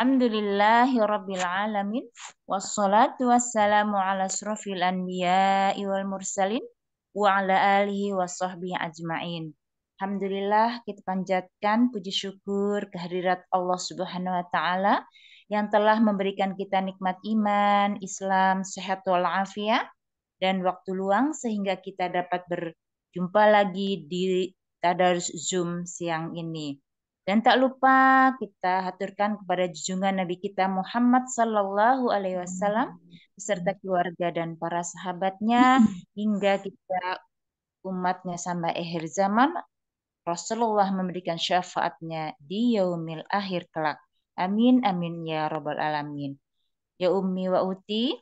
Alhamdulillahirrabbilalamin. Wassalatu wassalamu ala surafil anbiya wal mursalin wa ala alihi wa ajma'in. Alhamdulillah kita panjatkan puji syukur kehadirat Allah Subhanahu wa taala yang telah memberikan kita nikmat iman, Islam, sehat walafiat dan waktu luang sehingga kita dapat berjumpa lagi di tadarus Zoom siang ini. Dan tak lupa kita haturkan kepada junjungan Nabi kita Muhammad Sallallahu Alaihi Wasallam beserta keluarga dan para sahabatnya hingga kita umatnya sampai akhir zaman. Rasulullah memberikan syafaatnya di yaumil akhir kelak. Amin, amin ya robbal alamin. Ya Ummi wa Uti,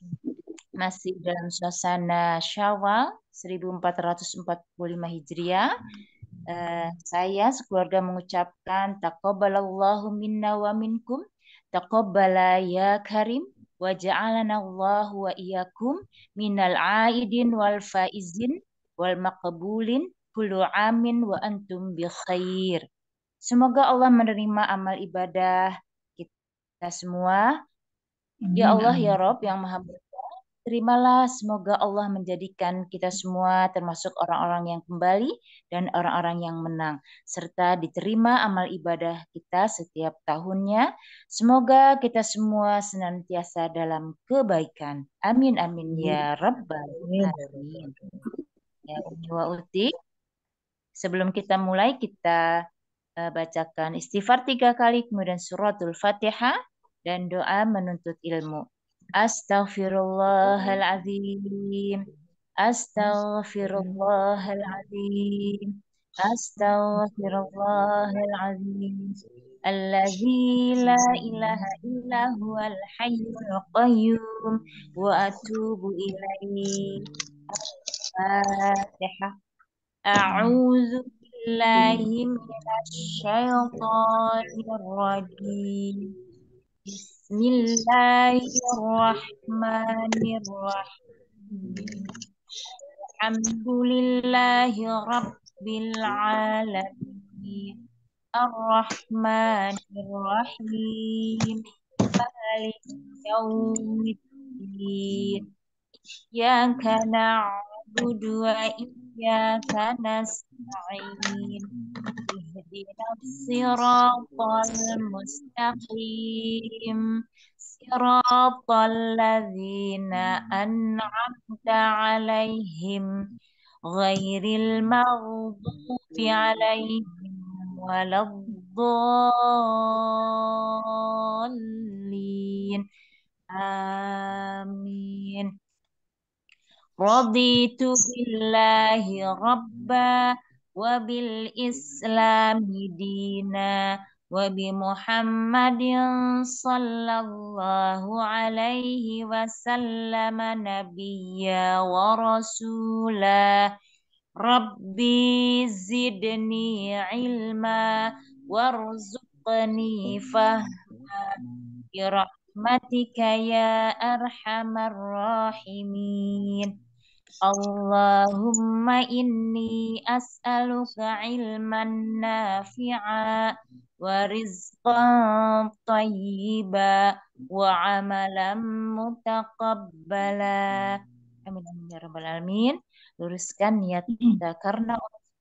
masih dalam suasana Syawal 1445 Hijriah Eh, saya sekeluarga mengucapkan taqabbalallahu minna wa minkum taqabbala ya karim wa ja'alana Allah wa iyyakum minal aidin wal faizin wal maqbulin kullu amin wa antum bi khair. Semoga Allah menerima amal ibadah kita semua. Ya amin. Ya Allah ya Rob yang Maha Terimalah semoga Allah menjadikan kita semua termasuk orang-orang yang kembali dan orang-orang yang menang serta diterima amal ibadah kita setiap tahunnya. Semoga kita semua senantiasa dalam kebaikan. Amin amin ya, ya rabbal alamin. Ya Wa Uti. Sebelum kita mulai kita eh, bacakan istighfar tiga kali kemudian suratul Fatihah dan doa menuntut ilmu. أستغفر الله العظيم أستغفر الله العظيم أستغفر الله العظيم الذي لا إله إلا هو الحي القيوم وأتوب إليه الفاتحة أعوذ بالله من الشيطان الرجيم Bismillahirrahmanirrahim. Alhamdulillahi Rabbil Alamin. Ar-Rahmanirrahim. Malik Yawmiddin. Iyyaka na'budu wa iyyaka nasta'in. اهدنا الصراط المستقيم صراط الذين أنعمت عليهم غير المغضوب عليهم ولا الضالين آمين رضيت بالله ربا wabil islami dina wabi muhammadin sallallahu alaihi wasallam nabiyya wa rasulah rabbi zidni ilma warzuqni fahma bi ya arhamar rahimin Allahumma inni as'aluka ilman nafi'a wa rizqan tayyiba wa amalan mutaqabbala. Amin amin ya rabbal alamin. Luruskan niat kita karena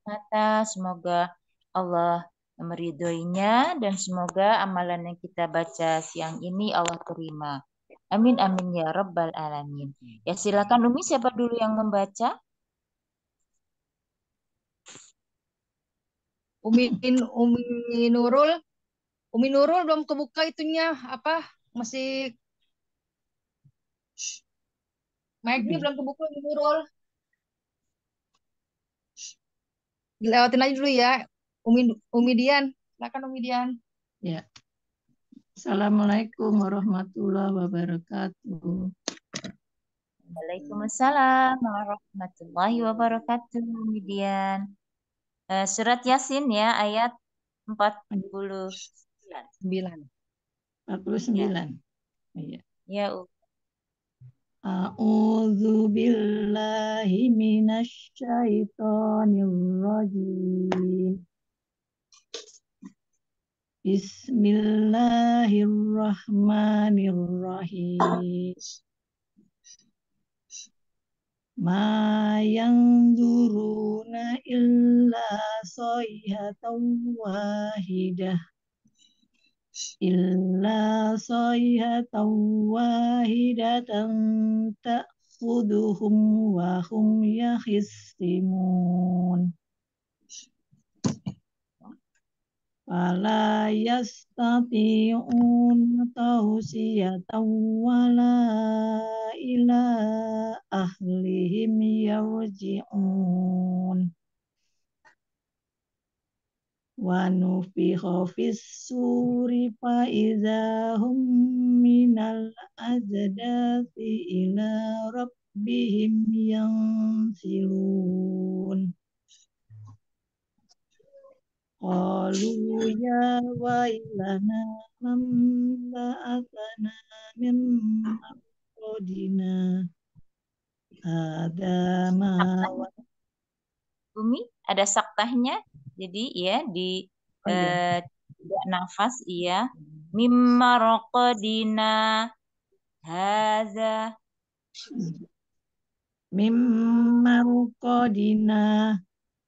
mata. Semoga Allah meridhoinya dan semoga amalan yang kita baca siang ini Allah terima. Amin amin ya rabbal alamin. Ya silakan Umi siapa dulu yang membaca? Umi Umi Nurul. Umi Nurul belum kebuka itunya apa? Masih Mike belum kebuka Umi Nurul. lewatin aja dulu ya. Umi Umi Dian, silakan Umi Dian. Ya. Assalamualaikum warahmatullahi wabarakatuh. Waalaikumsalam warahmatullahi wabarakatuh. Kemudian uh, eh, surat Yasin ya ayat 49. 49. Iya. Ya. A'udzu billahi minasy syaithanir rajim. Bismillahirrahmanirrahim. Ma yang duruna illa sayhatan wahidah. Illa sayhatan wahidatan ta'khuduhum wa hum yakhisimun. Fala yastati'un tausiyatan wala ila ahlihim yarji'un. Wa nufiha fissuri fa'izahum minal azdafi ila rabbihim yansilun. قالوا يا ويلنا من بعثنا من مرقدنا هذا ما bumi ada saktahnya jadi ya di oh, iya. eh, tidak nafas iya mimma rokodina haza hmm. mimma rokodina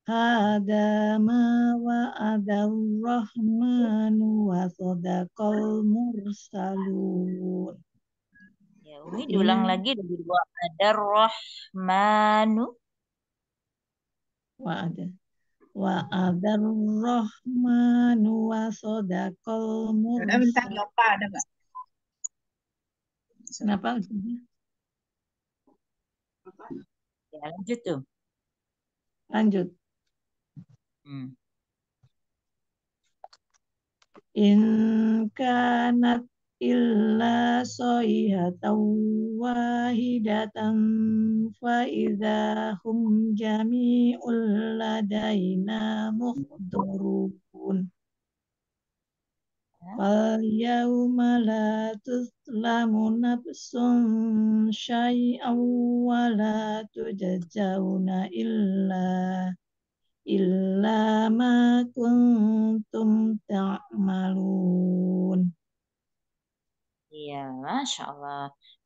هذا ما وعد الرحمن وصدق المرسلون Ya, Umi diulang lagi dari dua ada Rahmanu. Wa ada. Wa ada Rahmanu wa sodakol mursal. Ada minta lupa ada pak Kenapa? Ya lanjut tuh. Lanjut. In kanat illa soihatan wahidatan fa idza hum jami'ul ladaina muhdurun ya. Fal yawma la tuzlamu nafsun syai'an wa la tujzauna illa illa ma kuntum ta'malun. Iya, Masya Allah.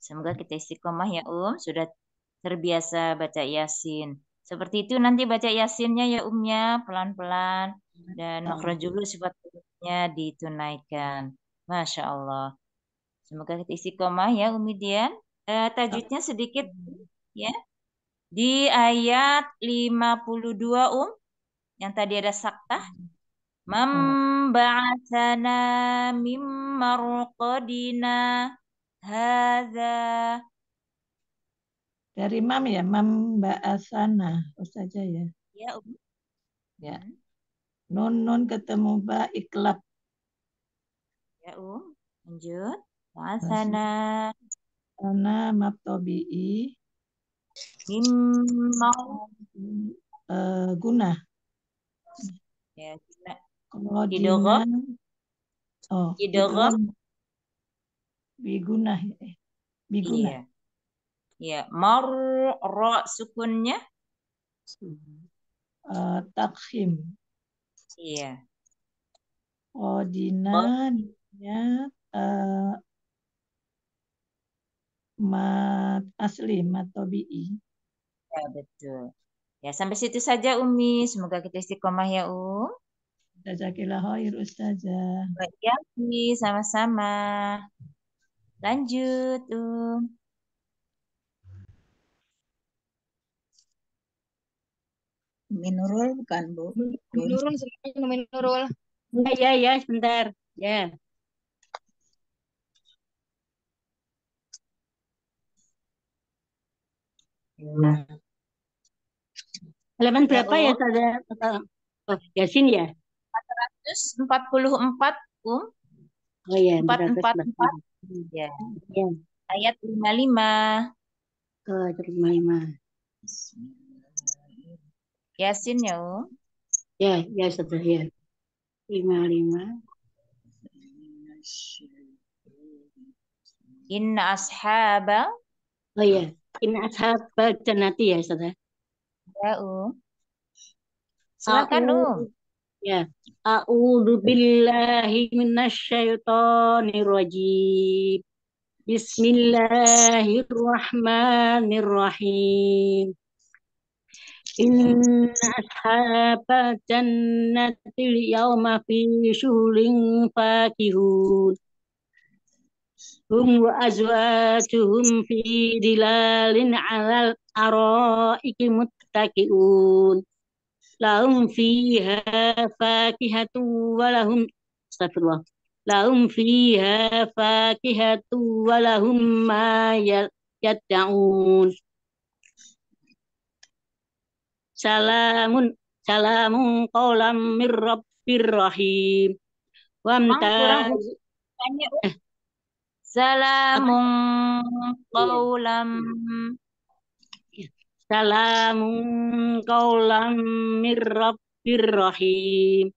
Semoga kita istiqomah ya Um, sudah terbiasa baca Yasin. Seperti itu nanti baca Yasinnya ya Umnya, pelan-pelan. Dan makhrajul sifatnya ditunaikan. Masya Allah. Semoga kita istiqomah ya Umi Dian. Eh, tajudnya sedikit ya. Di ayat 52 Um yang tadi ada sakta hmm. mim mimmarqadina hadza dari mam ya membahasana saja ya ya um. ya hmm. nun nun ketemu ba iklab ya um lanjut ana Sana maptobi'i Mimau uh, eh, Guna Ya, Gina. Kalau Gina, oh, Gidogop. Biguna. Eh, Biguna. Iya. Ya, mar ro sukunnya uh, takhim. Iya. Kodina oh, ya uh, eh, mat asli mat tobi'i. Ya betul. Ya, sampai situ saja Umi. Semoga kita istiqomah ya, Um. Jazakillah khair Ustazah. Baik, ya, umi sama-sama. Lanjut, Um. Minurul bukan Bu? Minurul, Minurul. Ya, ya, ya, sebentar. Ya. Yeah. Nah. Halaman ya, berapa ya, oh. saudara? Oh, Yasin ya? 444, Um. Oh ya, 444. Ya. ya. Ayat 55. Oh, 55. Yasin ya, Um. Ya, ya, saudara, ya. 55. Inna ashaba. Oh iya. ya, inna ashaba jenati ya, saudara ya, Um. Silakan, Um. Ya. A'udzu billahi minasyaitonir rajim. Bismillahirrahmanirrahim. Inna ashaba jannati yawma fi syuhulin fakihun. Hum wa azwajuhum fi dilalin alal araiki mut muttaqiun lahum fiha fakihatu wa lahum astaghfirullah fiha fakihatu wa lahum ma yad'un salamun salamun qawlam mir salamun qawlam Salamun kaulam mirab birrahim.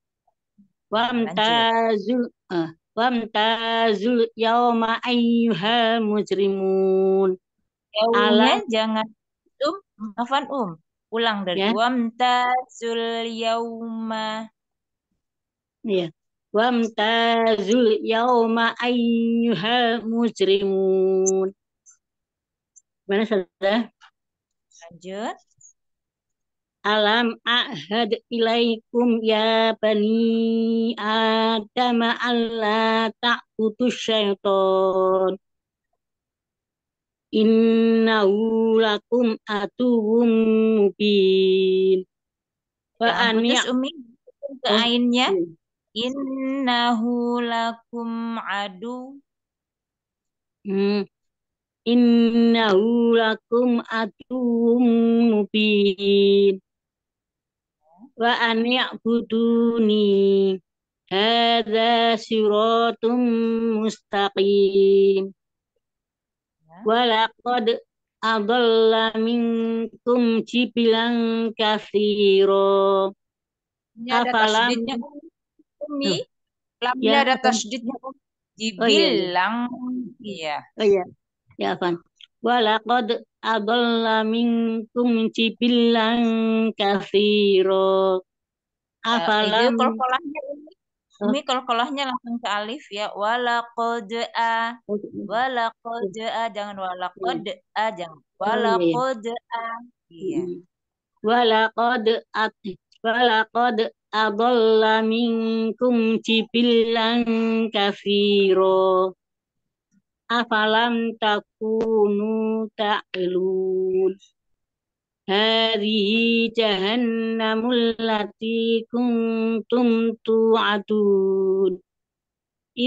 Wamtazul uh, wamtazul yauma ayyuha mujrimun. Ala jangan um, afan um. Ulang dari ya. wamtazul yauma. Iya. Wamtazul yauma ayyuha mujrimun. Mana sudah? Lanjut. Alam ahad ilaikum ya bani Adam Allah putus syaitan. Innahu lakum atuhum mubin. Wa ya umi ke oh, ainnya. Iya. Innahu lakum adu. Hmm. Inna lakum atum mubin wa an buduni hada siratum mustaqim ya. Walakad adalla minkum ya, oh, iya, iya. jibilan katsira afalam Umi, lamnya ada tasjidnya Jibilang, iya. Oh iya ya Afan walaqad adalla minkum cipillan kathiro eh, apalam uh, iya, kolkolahnya ini kolkolahnya langsung ke alif ya walaqad a oh, iya. walaqad a jangan walaqad iya. a jangan oh, walaqad a iya hmm. walaqad a walaqad adalla minkum cipillan kathiro afalam takunu ta'lun hari jahannamul lati kuntum tu'adun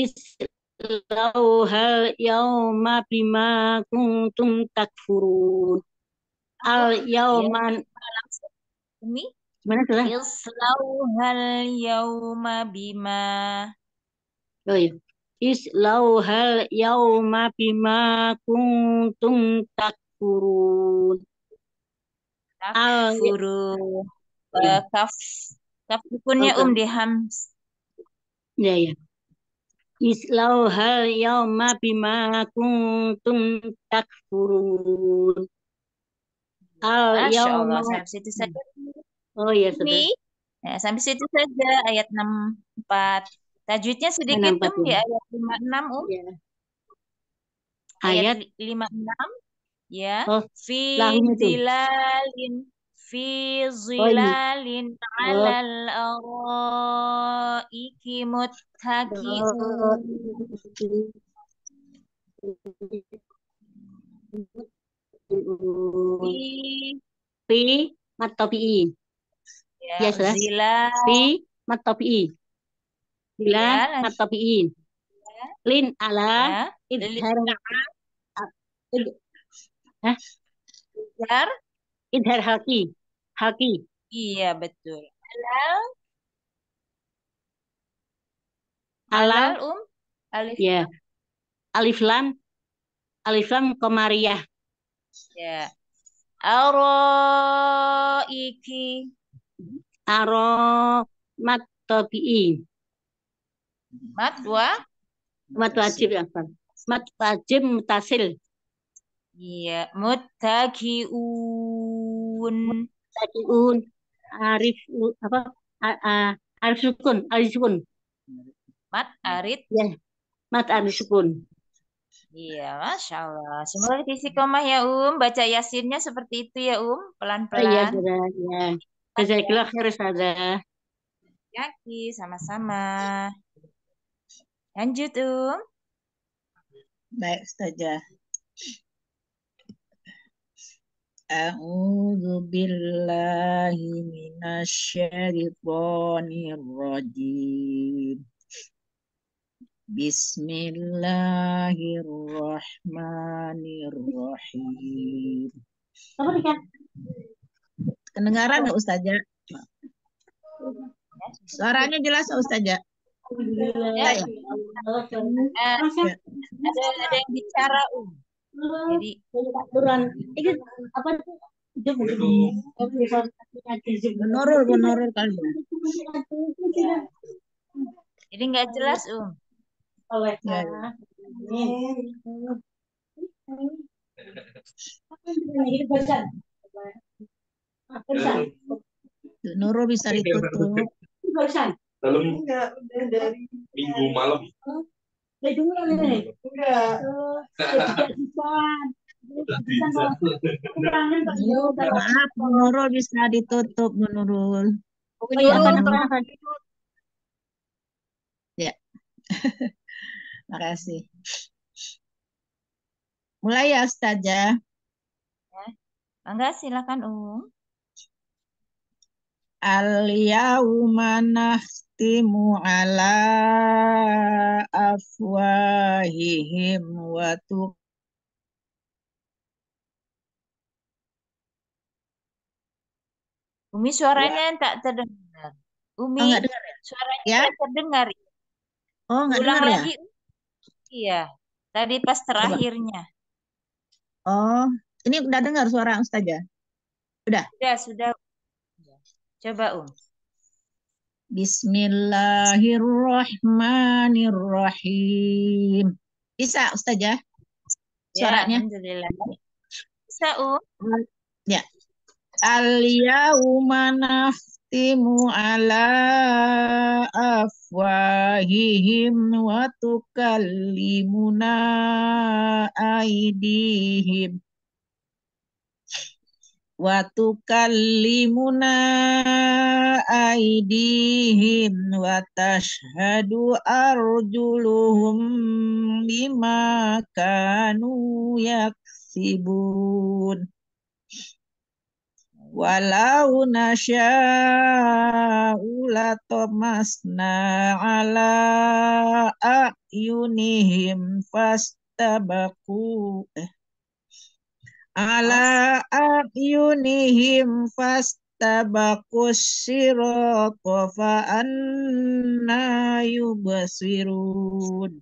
islauhal yauma bima kuntum takfurun al iya yauman Umi? Gimana tuh? Islauhal yauma bima. Oh iya islauhal yauma bima kuntum takfurun takfurun iya. kaf kaf dukunnya um di Hams. ya ya islauhal yauma bima kuntum takfurun al yauma itu saja oh ya sudah ya sampai situ saja ayat 64 Tajwidnya sedikit tuh di ayat 56 Um. Ya. Ayat, ayat 56 ya. Oh, fi zilalin fi oh, iya. zilalin oh, alal araiki muttaki'un. Fi fi matobi'i. Ya, Biasalah. Zila, fi matobi'i. Lila atabiin. Iya. Iya. Lin ala iya. idhar idhar idhar haki haki. Iya betul. Alal alal um alif. Ya. Alif lam alif lam komariah. Ya. Aroiki. Aro matobiin. Mat dua. Mat wajib ya, Pak. Mat wajib mutasil. Iya, mutakiun. Mutakiun. Arif apa? A, a, arif sukun, arif sukun. Mat arif. Ya. Mat arif sukun. Iya, Masya Allah. Semoga di sikomah ya, Um. Baca Yasinnya seperti itu ya, Um. Pelan-pelan. Iya, -pelan. ya. Jazakallah ya. harus ada. Yaki, sama-sama. Lanjut, Um. Baik, Ustazah. A'udzu billahi syaithanir rajim. Bismillahirrahmanirrahim. Kedengaran enggak Ustazah? Suaranya jelas Ustazah? Eh, eh, ada, ada yang bicara um. Jadi aturan. Ini apa kali. Jadi nggak jelas um. Oleh iya, iya. Nurul bisa ditutup. Barusan dalam iya, enggak udah dari minggu malam udah dulu nih enggak Maaf, menurun bisa ditutup menurun, Ya. Makasih. Mulai ya Ustazah. Ya. Angga silakan Um. Al-yawma nakhtimu ala afwahihim wa Umi suaranya ya. tak terdengar. Umi oh, dengar ya? Suaranya ya? tak terdengar. Ya? Oh, enggak dengar ya? lagi. ya? Iya. Tadi pas terakhirnya. Coba. Oh, ini udah dengar suara Ustazah? Sudah. Sudah, sudah. Coba Um. Bismillahirrahmanirrahim. Bisa Ustazah? Ya, Suaranya? Ya, Bisa Um? Ya. Al-yawma naftimu ala afwahihim wa tukallimuna aidihim wa tukallimuna aidihim wa tashhadu arjuluhum bima kanu yaksibun walau nasya'u latamasna ala a'yunihim fastabaku eh ala ayunihim fastabakus sirata fa anna yubasirun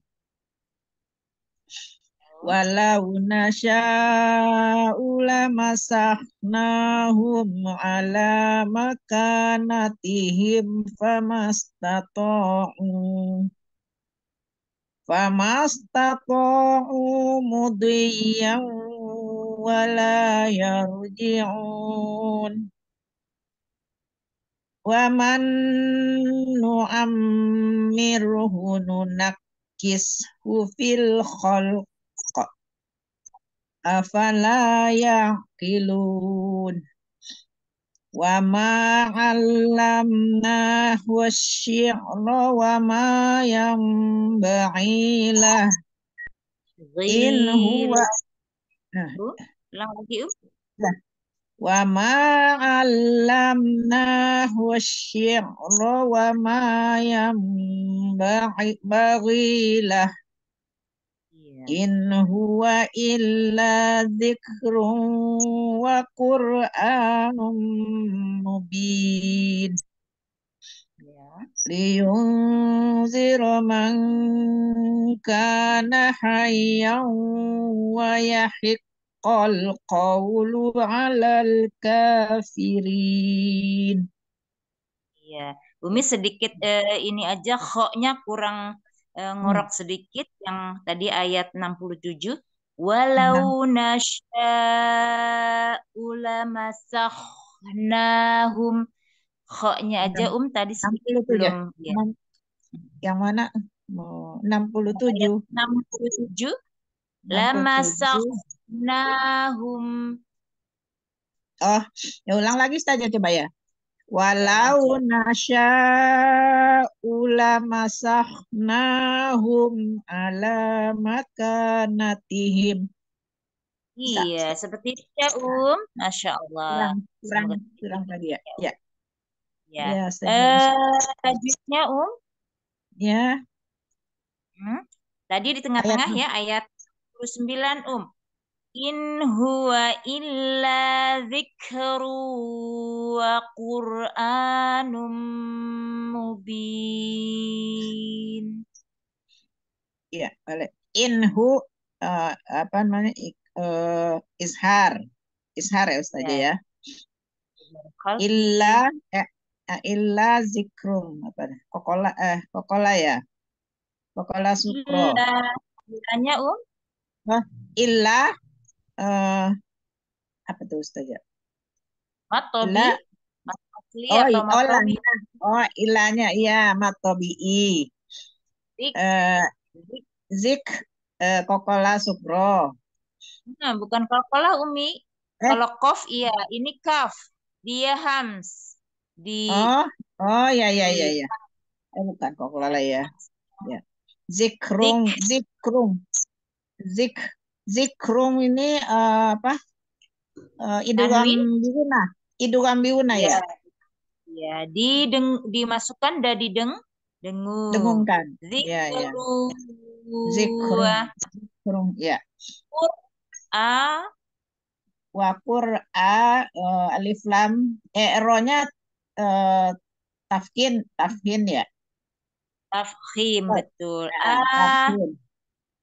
walau nasya'u lamasahnahum ala makanatihim famastata'u famastato'u mudiyan ولا يرجعون ومن نعمره ننكسه في الخلق أفلا يعقلون وما علمناه الشعر وما ينبغي له إن هو Nah, ulang lagi, U. Nah. Wa ma allamnahu syirra wa ma yambaghi iya. In huwa illa zikrun wa qur'anun mubin. لينذر من كان حيا ويحق القول على الكافرين ya Umi sedikit eh, ini aja khoknya kurang eh, ngorok hmm. sedikit yang tadi ayat 67 walau hmm. nasya ulama sahna. nasya'u lamasakhna koknya aja um tadi sedikit ya? belum. Ya. Yang mana? Oh, 67. 67. Lama saknahum. Oh, ya ulang lagi saja coba ya. Walau iya. nasya ulama sahnahum ala makanatihim. Iya, seperti itu, ya, Um. Masya Allah. Kurang, kurang, kurang tadi ya. ya. Um. ya. Ya. ya eh, tajwidnya Um? Ya. Hmm. Tadi di tengah-tengah ya ayat 29 Um. In huwa illa zikru wa qur'anum mubin. Iya, In Inhu uh, eh, apa namanya? Uh, eh, ishar Ishar ya Ustazah ya. ya. Illa eh, Eh, illa zikrum apa kokola eh kokola ya kokola sukro tanya hmm, um Hah? illa uh, apa tuh ya matobi La, oh, atau oh, matobi? Oh, ilahnya iya matobi. Zik. Uh, zik uh, kokola sukro. Nah, bukan kokola umi. Eh? Kalau kof iya, ini kaf. Dia hams di Oh, oh ya ya ya ya. Eh bukan kok lala ya. Ya. Zikrung, Zik. zikrung. Zik zikrung ini uh, apa? Uh, eh, idugam biuna. Idugam biuna ya. ya. di deng, dimasukkan dari deng, dengung. Dengungkan. Zikrung. Ya, ya. Zikrung. ya. Kur a wakur a uh, alif lam eh ronya uh, eh, tafkin, tafkin ya. Tafkin oh, betul. Ya, ah,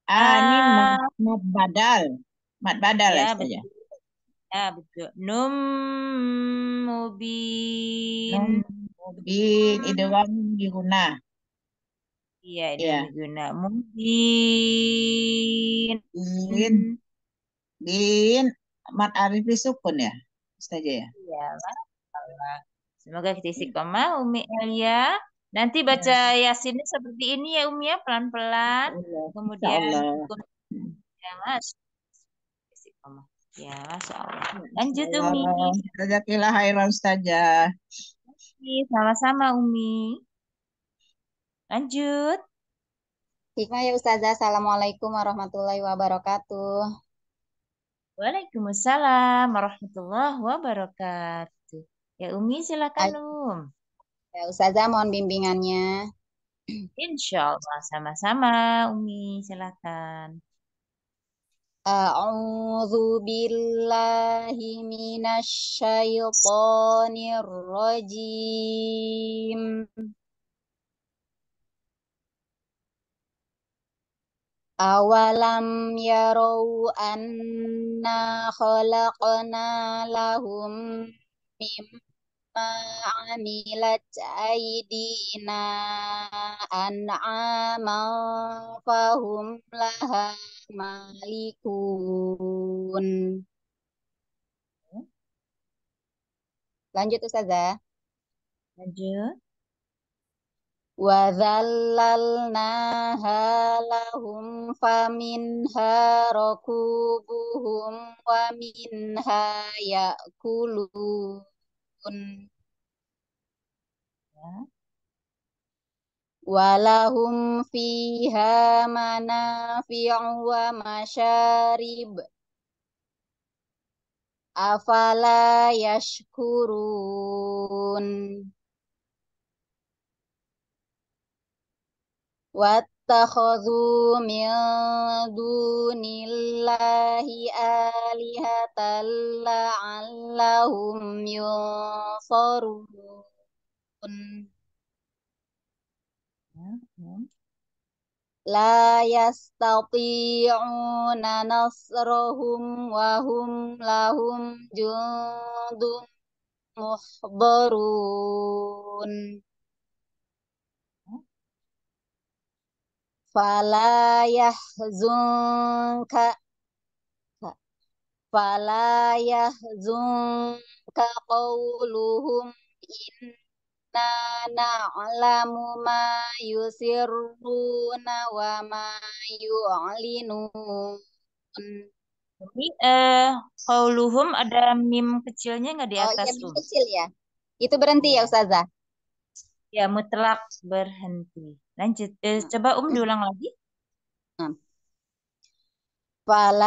Ah, ah, ini mat ah. mat badal. Mat badal ya, saja. Ya, betul. Num mubin. Num mubin kan diguna. Iya, ini ya. diguna. Mubin. Bin. Bin mat arif sukun ya. Saja ya. Iya, Semoga istiqomah hmm. Umi Elia. Nanti ya. baca ya. Yasinnya seperti ini ya Umi ya pelan-pelan. Iya, Kemudian ya Mas. Istiqomah. Ya, masyaallah. Ya, Lanjut Umi. Jazakilah khairan saja. Sama-sama Umi. Lanjut. Hikmah ya Ustazah. Assalamualaikum warahmatullahi wabarakatuh. Waalaikumsalam warahmatullahi wabarakatuh. Ya Umi silakan Ayo. Um. Ya Ustazah mohon bimbingannya. Insya Allah sama-sama Umi silakan. A'udzu billahi minasy syaithanir rajim. Awalam yarau anna khalaqna lahum mimma عملت أيدينا أنعاما فهم لها مالكون Lanjut Ustazah. Lanjut. وَذَلَّلْنَاهَا لَهُمْ فَمِنْهَا رَكُوبُهُمْ وَمِنْهَا يَأْكُلُونَ Walaupun ya. Walahum fiha manafi'u wa masyarib. Afala yashkurun. Wat اتخذوا من دون الله آلهة لعلهم ينصرون لا يستطيعون نصرهم وهم لهم جند محضرون fala yahzunka fala yahzunka qawluhum inna na'lamu ma yusirruna wa ma yu'linun jadi eh, uh, ada mim kecilnya nggak di oh, atas oh, ya, mim kecil ya itu berhenti ya iya. ustazah ya mutlak berhenti Lanjut. Eh, hmm. coba Um diulang lagi. Hmm. Fala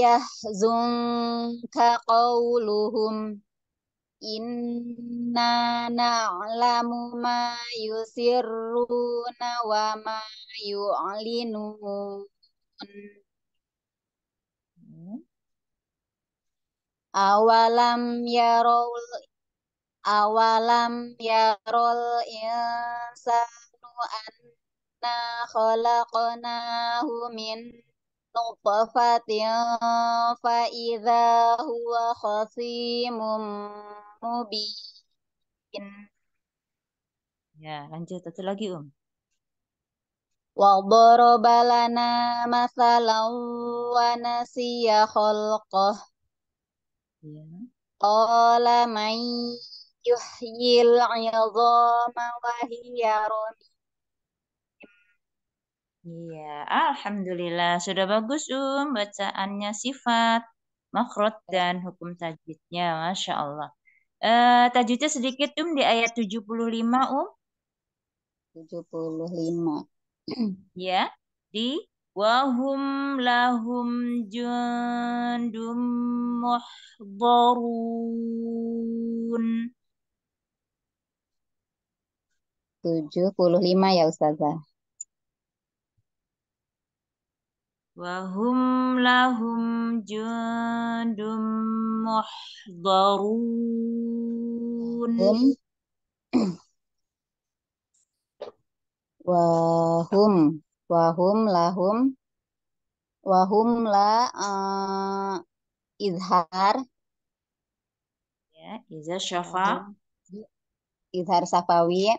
yahzunka qawluhum inna na'lamu ma yusirruna wa ma yu'linun. Hmm. Awalam yarul awalam yarul insanu an inna khalaqnahu min nutfatin fa idza huwa khasimun mubin. Ya, lanjut satu lagi, Um. Wa daraba lana masalan wa nasiya khalqah. Ya. Qala man yuhyil 'idhama wa hiya ramim. Iya, alhamdulillah sudah bagus Um bacaannya sifat, makrot iya. dan hukum tajwidnya, masya Allah. Eh, tajwidnya sedikit Um di ayat 75 Um. 75. ya, di wahum lahum jundum puluh lima ya Ustazah. Wahum lahum جند محضرون wahum wahum lahum wahum la uh, izhar ya izhar syafa izhar sapawi.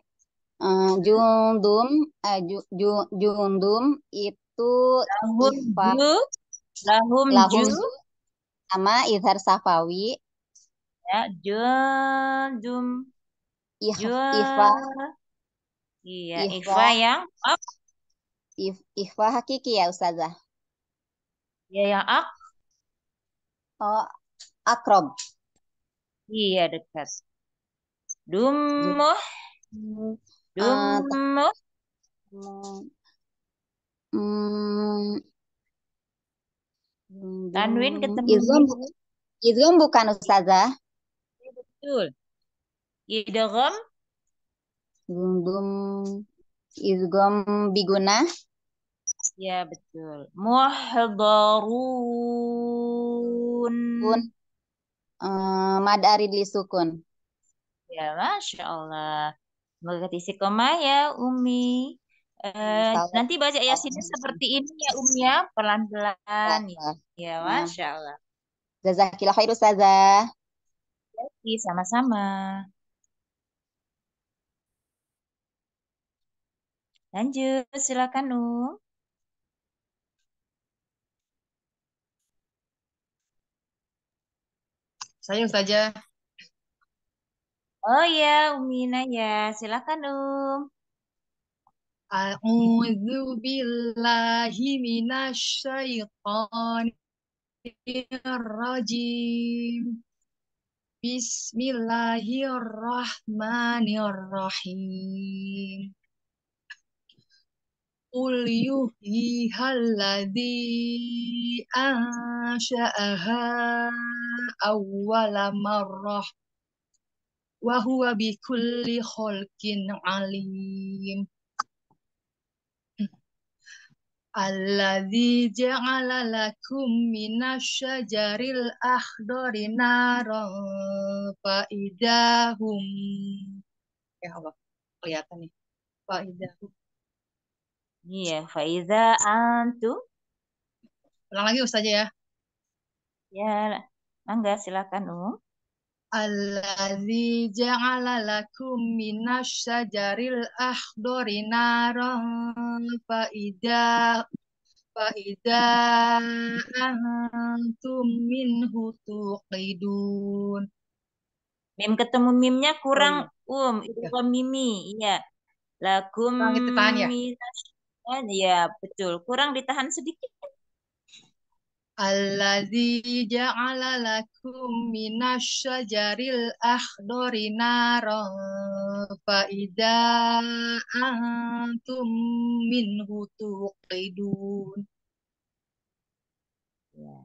uh, jundum uh, ju, ju, jundum it itu lahum ju, lahum, lahum ju, sama Izhar Safawi. Ya, ju, jum, Ifa. Iya, Ifa, Ifa yang up. If, Ifa hakiki ya Ustazah. Iya, yang ak. Oh, akrob. Iya, dekat. Dumuh. Dumuh. Eh, Hmm, hmm Tanwin hmm. ketemu. Idgham, idgham bukan Ustazah. Iya, betul. Idgham. Idgham. Idgham biguna. Ya betul. Muhdarun. Uh, eh, mad arid Ya, Masya Allah. Semoga koma ya, Umi. Eh, nanti baca yasinnya seperti ini ya Umi ya, pelan-pelan. Ya, ya nah. Masya Allah. Jazakillah khair Ustazah. Sama-sama. Lanjut, silakan Um. Saya Ustazah. Oh ya, Umina ya. Silakan Um. أعوذ بالله من الشيطان الرجيم بسم الله الرحمن الرحيم قل يحييها الذي أنشأها أول مرة وهو بكل خلق عليم Alladhi ja'ala lakum minasyajaril akhdari naran faidahum Ya Allah, kelihatan nih. Faidahum. Iya, faida antu. Ulang lagi Ustazah ya. Ya, mangga silakan Umum. Alladzi ja'ala lakum minasy syajaril akhdari naran fa idza antum minhu tuqidun. Mim ketemu mimnya kurang hmm. um, itu iya. mimi, iya. Lakum minasy ya? ya, betul. Kurang ditahan sedikit Alladhi ja'ala lakum minasyajaril akhdari naran fa idza antum minhu tuqidun ya.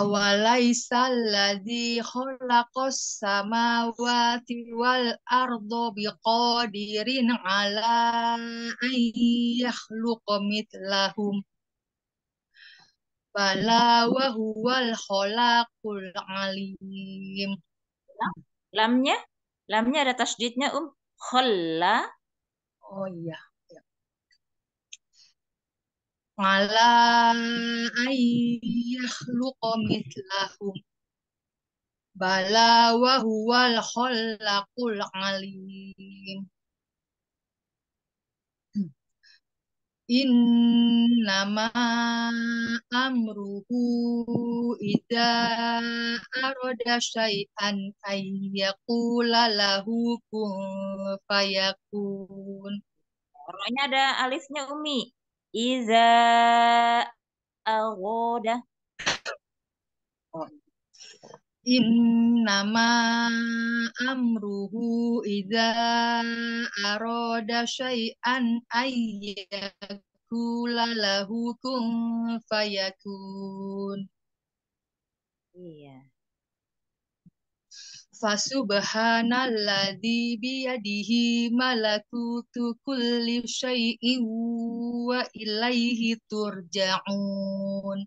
Awalaisa alladhi khalaqas samawati wal ardo biqadirin ala an yakhluqa mitlahum Bala wa huwal khalaqul alim. Lamnya? Lamnya ada tasdidnya, Um. Khalla. Oh iya. iya. Ala ayyahluqa mitlahum. Bala wa huwal khalaqul alim. Innama amruhu ida aroda syai'an ayyakula lahu kun fayakun. Orangnya ada alisnya Umi. Iza aroda. Oh. Innama amruhu idza arada syai'an ayyakula lahu kun fayakun. Iya. Fasubhanalladzi biyadihi malakutu kulli syai'in wa ilaihi turja'un.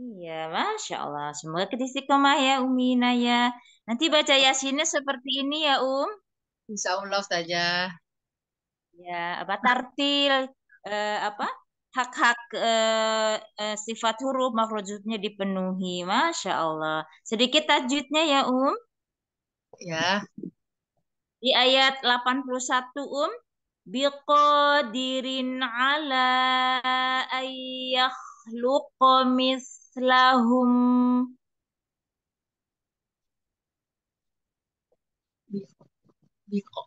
Iya, Masya Allah. Semoga kita istiqomah ya, Umi Naya. Nanti baca Yasinnya seperti ini ya, Um. Insya Allah saja. Ya, apa tartil, eh, apa hak-hak eh, eh, sifat huruf makrojutnya dipenuhi. Masya Allah. Sedikit tajwidnya ya, Um. Ya. Di ayat 81, Um. Biqadirin ala ayyakh yakhluqu mislahum biko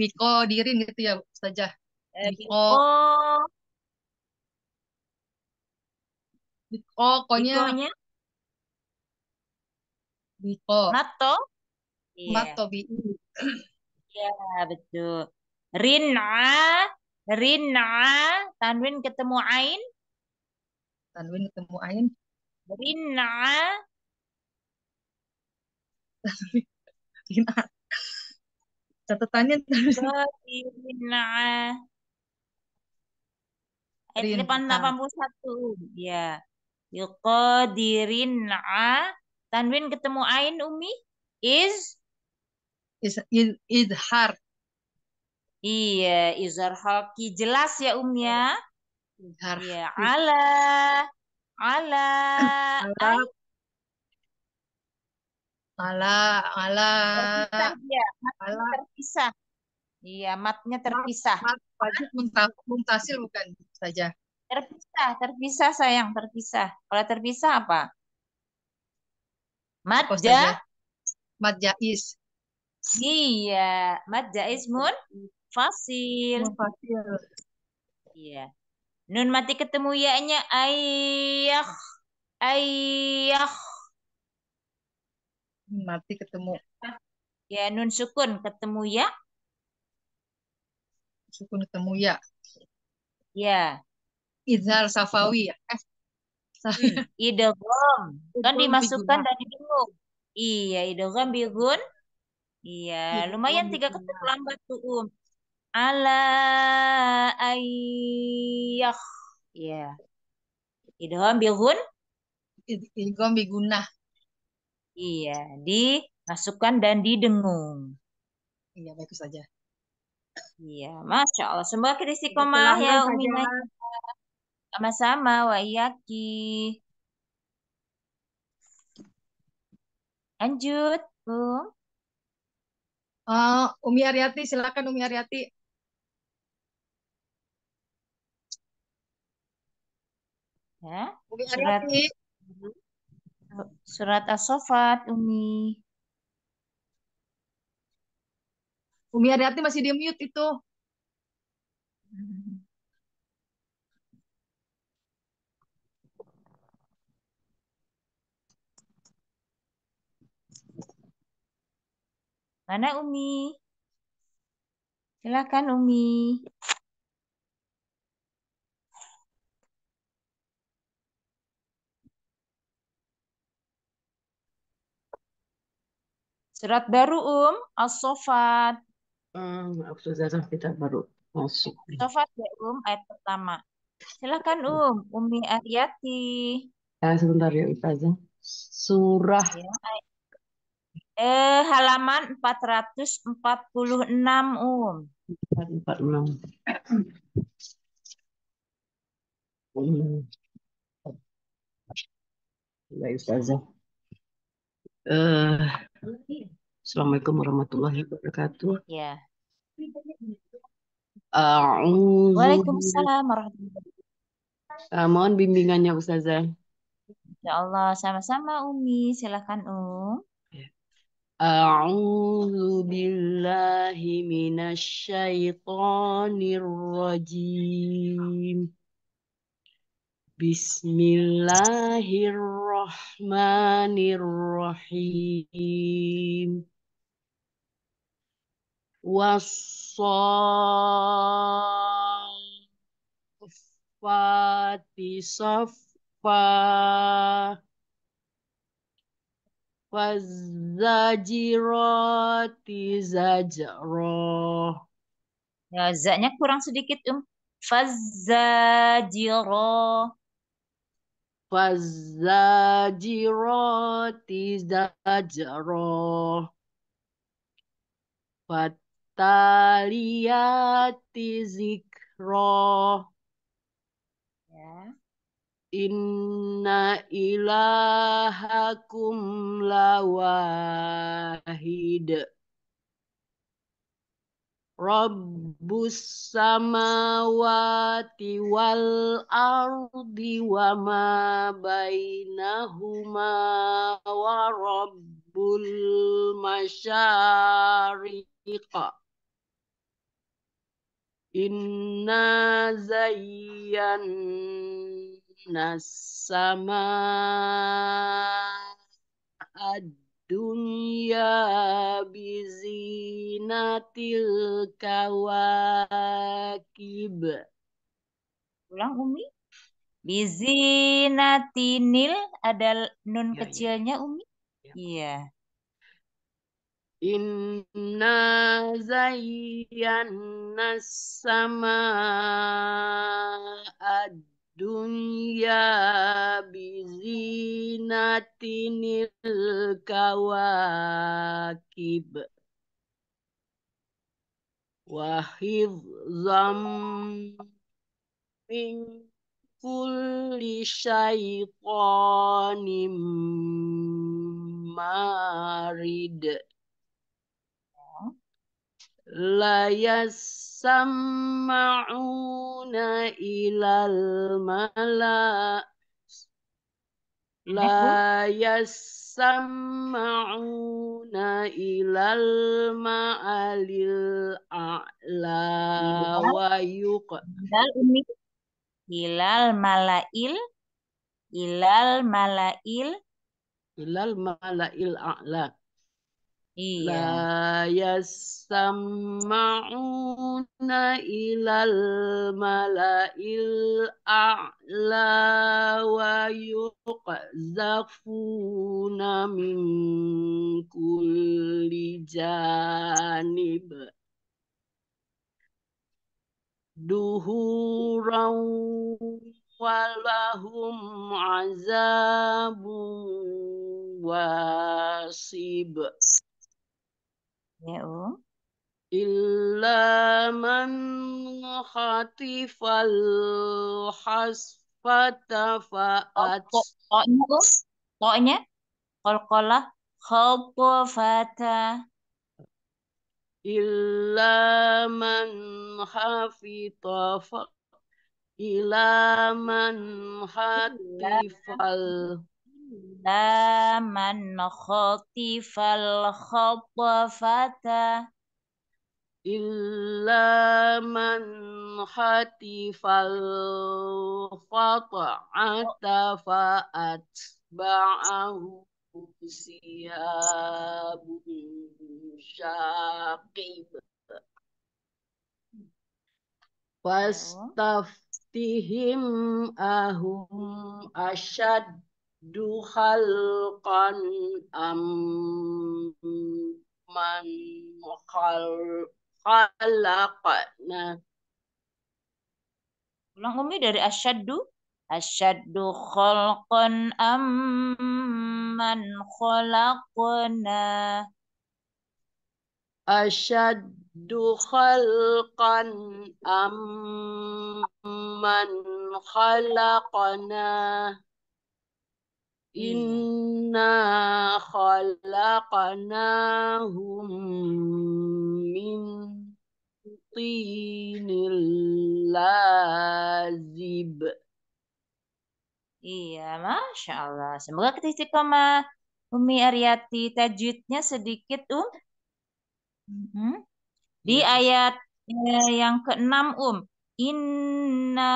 biko dirin gitu ya saja eh, biko biko konya bikonya biko mato iya. mato bi ya betul rin'a rin'a tanwin ketemu ain tanwin ketemu ain rin'a rin'a catatannya rin'a Ayat satu, ya yuqadirin'a tanwin ketemu ain umi is is idhar Iya, izhar jelas ya Um ya. Harf. Ya, ala ala ala ala ala terpisah Iya, terpisah. Iya, matnya terpisah. Mat, mat wajib muntasil bukan saja. Terpisah, terpisah sayang, terpisah. Kalau terpisah apa? Mat ja mat jais. Iya, mat jais mun fasil. Mun fasil. Iya. Nun mati ketemu ya-nya. Ayah. Ayah. Mati ketemu. Ya, nun sukun ketemu ya. Sukun ketemu ya. Ya. Izar Safawi. Eh. Hmm, idogom. Kan dimasukkan dari dulu. Iya, idogom bigun. Iya, lumayan tiga ketemu lambat tuh, Um ala ayah ya yeah. idgham bi gun idgham iya dimasukkan dan didengung iya bagus saja iya masya allah semoga kita istiqomah ya Umi. sama-sama wa iyaki lanjut um uh, Umi eh, Ariati silakan Umi Ariati ya. Surat Surat As-Sofat, Umi. Umi Ariati masih di mute itu. Mana Umi? Silakan Umi. Surat baru Um, As-Sofat. Hmm, kita baru masuk. Sofat ya Um, ayat pertama. silakan Um, Umi Aryati. Ya, sebentar ya Ustazah. Surah. Ya, eh, halaman 446 Um. 446. Um. Ya, Ustazah. Eh, uh. Assalamualaikum warahmatullahi wabarakatuh. Ya. Uh, Waalaikumsalam warahmatullahi wabarakatuh. Uh, mohon bimbingannya Ustazah. Ya Allah, sama-sama Umi. Silahkan Um. Ya. A'udzu billahi من الشيطان rajim. Bismillahirrahmanirrahim. Wassafati saffa. Wazzajirati zajra. Ya, zaknya kurang sedikit, Um. Fazzajiro. Fazajirati zajro Fataliyati zikro Ya Inna ilahakum lawahid Rabbus samawati wal ardi wa ma bainahuma wa rabbul masyariqa. Inna zayyanna sama ad dunya bizinatil kawakib. Ulang Umi. Bizinatinil ada nun ya, ya. kecilnya ya. Umi? Iya. Ya. Inna nas sama ad dunya bizinatinil kawakib zam min kulli syaitonim marid Layas samauna ilal mala la gitu? yasma'una ilal ma'alil a'la iya. wa yuq ilal malail ilal malail ilal malail a'la Iya. La yasamma'una ilal mala'il a'la wa yuqzafuna min kulli janib. Duhuran walahum azabun wasib. Ya, Um. Illa man khatifal hasfata fa'at. Oh, Koknya, Um. Koknya. Kolkolah. fata Illa man hafita fa'at. Illa man hatifal laman khatifal khatafata illa man khatifal khata'ata fa'at ba'ahu siyabun syaqib fastaftihim ahum asyad duhalkan amman أم Ulang Umi dari asyaddu. Asyaddu khalqan amman khalaqna. Asyaddu khalqan amman khalaqna. Inna khalaqnahum min tinil lazib. Iya, Masya Allah. Semoga ketistiqomah Umi Ariati tajwidnya sedikit, Um. Hmm. Di iya. ayat yang ke-6, Um. Inna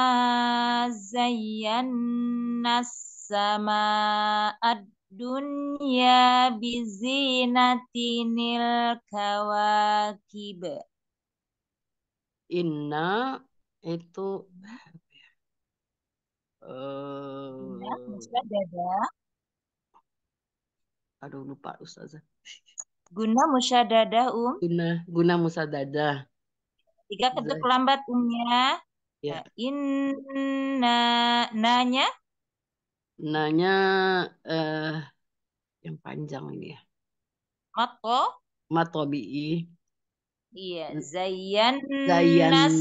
zayyannas ad dunya bizinatinil kawakib. Inna itu uh, ya, musyadada. Aduh lupa Ustazah. Guna musyadadah um. Guna guna musyadadah. Tiga ketuk lambat umnya. Ya. Inna nanya nanya eh yang panjang ini ya. Mato? Mato bi. Iya, Zayan Zayyan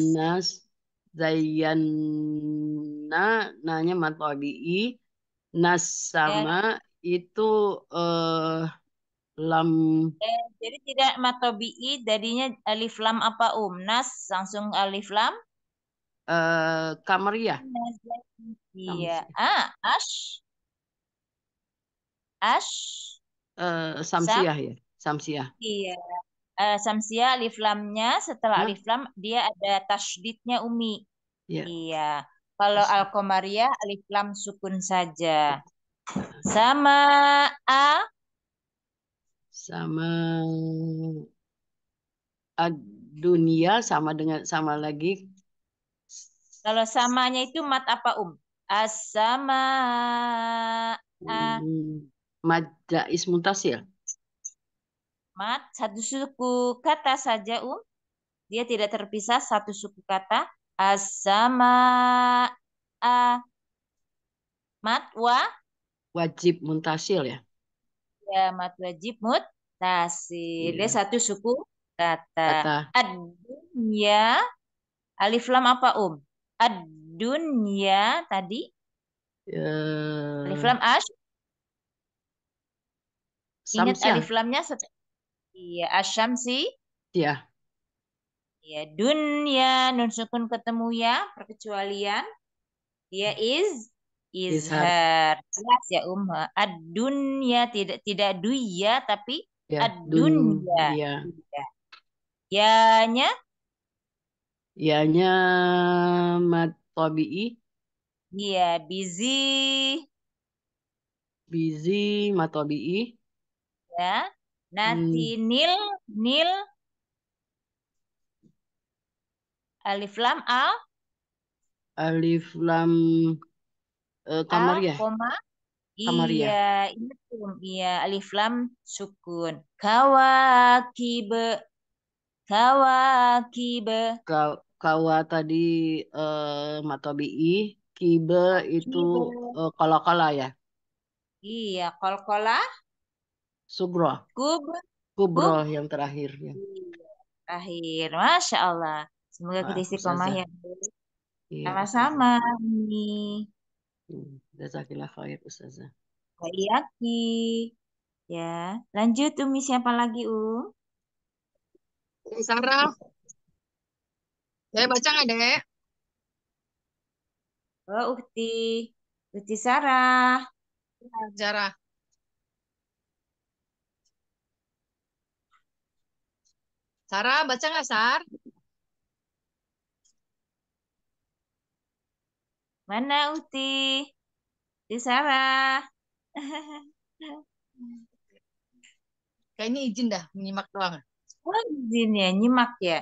na nanya bi. nas eh. sama eh. itu eh lam eh, jadi tidak matobi jadinya alif lam apa um nas langsung alif lam uh, ya. Iya. Ah, Ash. Ash. Uh, Samsiah Sam? ya. Samsiah. Iya. Uh, Samsiah alif lamnya setelah alif lam dia ada tasdidnya Umi. Yeah. Iya. Kalau al komaria alif lam sukun saja. Sama a sama dunia sama dengan sama lagi kalau samanya itu mat apa um? Asama sama Hmm, um, mat ya? Mat satu suku kata saja um. Dia tidak terpisah satu suku kata. Asama A. Mat wa wajib muntasil ya. Ya, mat wajib mut. muntasil. Dia iya. satu suku kata. kata. Ad ya. alif lam apa um? ad-dunya tadi? Uh, alif eh, lam ash? Ingat alif lamnya? Iya, si Iya. iya dunya nun sukun ketemu ya, perkecualian. Dia is Is, Jelas ya Umma. Ad-dunya tidak tidak duya tapi ya, ad-dunya. Ya. Ianya mat tabi'i. Iya, busy. Busy mat i. Ya. Nanti hmm. nil nil alif lam al. alif lam uh, e, kamar ya koma Kamaria. Ya. iya pun iya alif lam sukun kawakibe kawakibe kawa tadi eh, I, kibe itu eh, kolokola ya. Iya, kolkola. Sugro. Gub. Kubro Kub. yang terakhir. Ya. Iya, terakhir, Masya Allah. Semoga kita istiqomah ya. Iya, Sama-sama. Iya, hmm, Jazakillah khair Ustazah. Baiyaki. Ya, lanjut Umi siapa lagi, Um? Sarah. Dek, baca nggak, Dek? Oh, Ukti. Ukti Sarah. Ya, Sarah. Sarah, baca nggak, Sar? Mana Ukti? Ukti Sarah. Kayaknya izin dah, menyimak doang. Oh, izin ya, nyimak ya.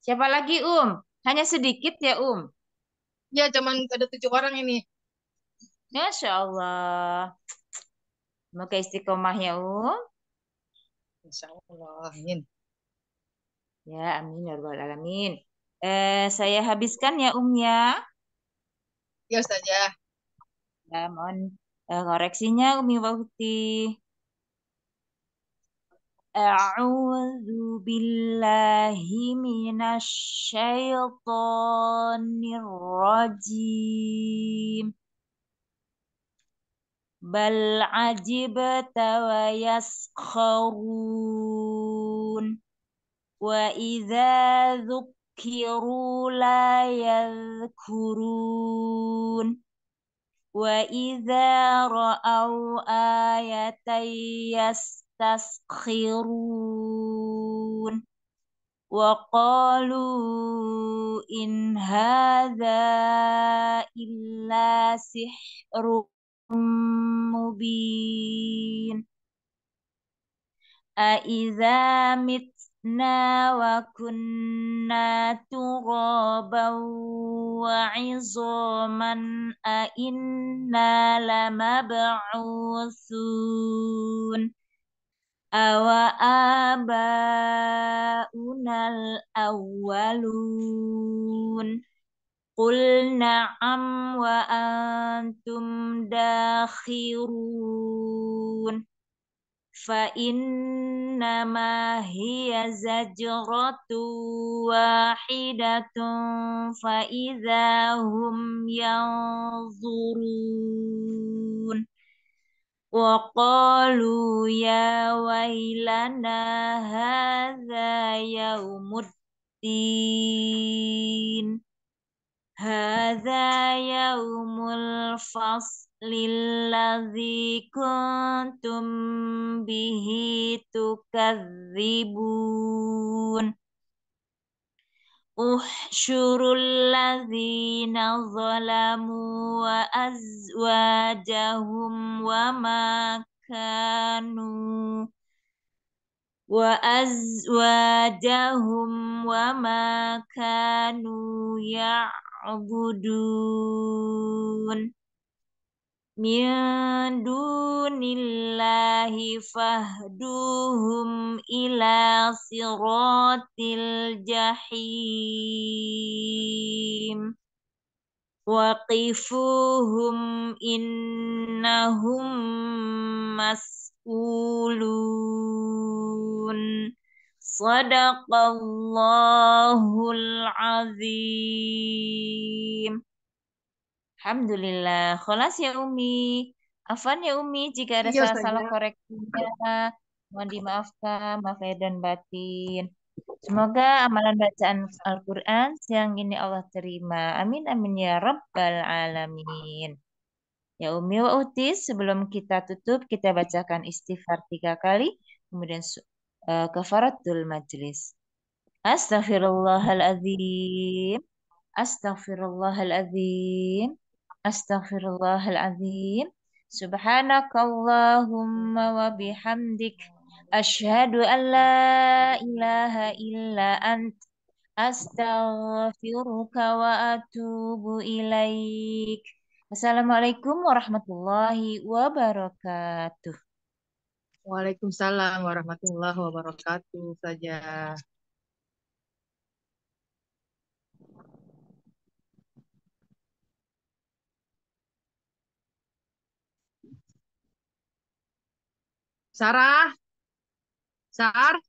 Siapa lagi, Um? Hanya sedikit ya, Um? Ya, cuman ada tujuh orang ini. Masya Allah. Semoga istiqomah ya, Um. Masya Allah. Amin. Ya, amin. Ya Allah, Alamin. Eh, saya habiskan ya, Um, ya. Ya, Ustazah. Ya, mohon koreksinya, eh, Umi Wahuti. أعوذ بالله من الشيطان الرجيم بل عجبت ويسخرون وإذا ذكروا لا يذكرون وإذا رأوا آية يسخرون تسخرون وقالوا إن هذا إلا سحر مبين أإذا متنا وكنا ترابا وعظاما أإنا لمبعوثون أَوَآبَاؤُنَا الْأَوَّلُونَ قُلْ نَعَمْ وَأَنْتُمْ دَاخِرُونَ فإنما هي زجرة واحدة فإذا هم ينظرون وقالوا يا ويلنا هذا يوم الدين هذا يوم الفصل الذي كنتم به تكذبون احشروا الذين ظلموا وأزواجهم وما كانوا وأزواجهم وما كانوا يعبدون min dunillahi fahduhum ila siratil jahim waqifuhum innahum mas'ulun sadaqallahul azim Alhamdulillah. Kholas ya Umi. Afan ya Umi, jika ada iya, salah-salah koreksinya, mohon dimaafkan, maaf dan batin. Semoga amalan bacaan Al-Quran siang ini Allah terima. Amin, amin ya Rabbal Alamin. Ya Umi wa Utis, sebelum kita tutup, kita bacakan istighfar tiga kali, kemudian uh, kafaratul majlis. Astaghfirullahaladzim. Astaghfirullahaladzim. Astaghfirullahaladzim. Subhanakallahumma wa bihamdik. Ashadu an la ilaha illa ant. Astaghfiruka wa atubu ilaik. Assalamualaikum warahmatullahi wabarakatuh. Waalaikumsalam warahmatullahi wabarakatuh saja. Sarah? Sar?